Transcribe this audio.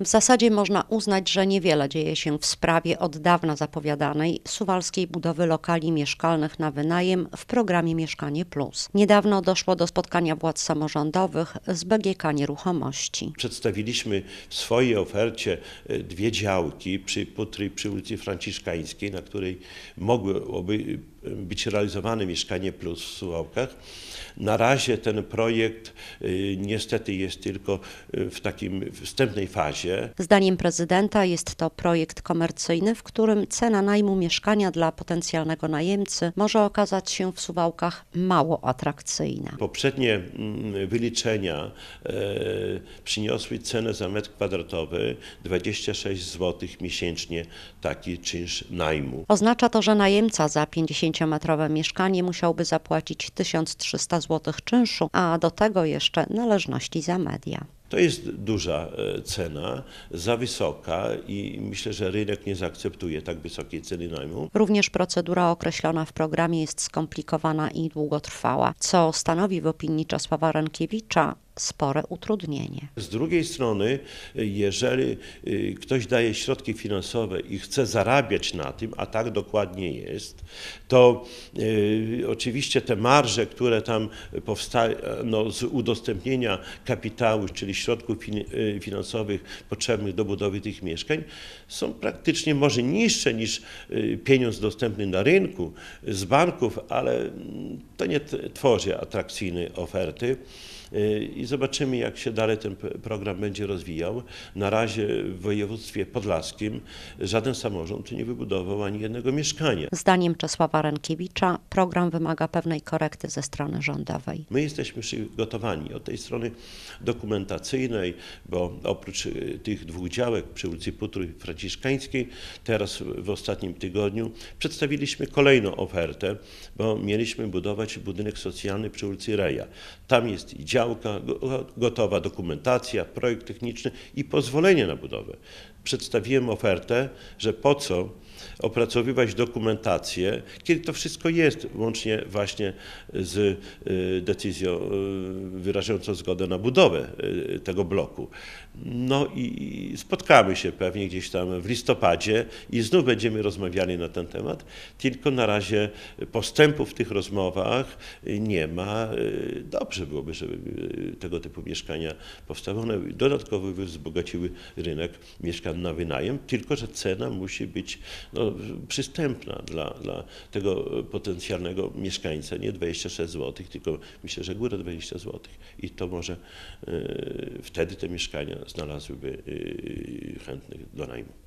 W zasadzie można uznać, że niewiele dzieje się w sprawie od dawna zapowiadanej suwalskiej budowy lokali mieszkalnych na wynajem w programie Mieszkanie Plus. Niedawno doszło do spotkania władz samorządowych z BGK Nieruchomości. Przedstawiliśmy w swojej ofercie e, dwie działki przy Putry przy ulicy Franciszkańskiej, na której mogłyby być realizowany Mieszkanie Plus w Suwałkach. Na razie ten projekt y, niestety jest tylko y, w takim wstępnej fazie. Zdaniem prezydenta jest to projekt komercyjny, w którym cena najmu mieszkania dla potencjalnego najemcy może okazać się w Suwałkach mało atrakcyjna. Poprzednie mm, wyliczenia e, przyniosły cenę za metr kwadratowy 26 zł miesięcznie taki czynsz najmu. Oznacza to, że najemca za 50 10-metrowe mieszkanie musiałby zapłacić 1300 zł czynszu, a do tego jeszcze należności za media. To jest duża e, cena, za wysoka i myślę, że rynek nie zaakceptuje tak wysokiej ceny najmu. Również procedura określona w programie jest skomplikowana i długotrwała, co stanowi w opinii Czesława Rankiewicza spore utrudnienie. Z drugiej strony, jeżeli y, ktoś daje środki finansowe i chce zarabiać na tym, a tak dokładnie jest, to y, oczywiście te marże, które tam powstają no, z udostępnienia kapitału, czyli środków y, finansowych potrzebnych do budowy tych mieszkań, są praktycznie może niższe niż pieniądz dostępny na rynku z banków, ale to nie tworzy atrakcyjnej oferty y, i zobaczymy, jak się dalej ten program będzie rozwijał. Na razie w województwie podlaskim żaden samorząd nie wybudował ani jednego mieszkania. Zdaniem Czesława Renkiewicza program wymaga pewnej korekty ze strony rządowej. My jesteśmy przygotowani od tej strony dokumentacyjnej, bo oprócz y, tych dwóch działek przy ulicy Putrój Franciszkańskiej, teraz w ostatnim tygodniu przedstawiliśmy kolejną ofertę, bo mieliśmy budować budynek socjalny przy ulicy Reja. Tam jest i działka, gotowa dokumentacja, projekt techniczny i pozwolenie na budowę. Przedstawiłem ofertę, że po co opracowywać dokumentację, kiedy to wszystko jest, łącznie właśnie z y, decyzją y, wyrażającą zgodę na budowę y, tego bloku. No i spotkamy się pewnie gdzieś tam w listopadzie i znów będziemy rozmawiali na ten temat, tylko na razie postępu w tych rozmowach nie ma. Y, dobrze byłoby, żeby y, tego typu mieszkania powstały. One dodatkowo wzbogaciły rynek mieszkań na wynajem, tylko że cena musi być no, przystępna dla, dla tego potencjalnego mieszkańca. Nie 26 zł, tylko myślę, że górę 20 zł. I to może y, wtedy te mieszkania znalazłyby chętnych do najmu.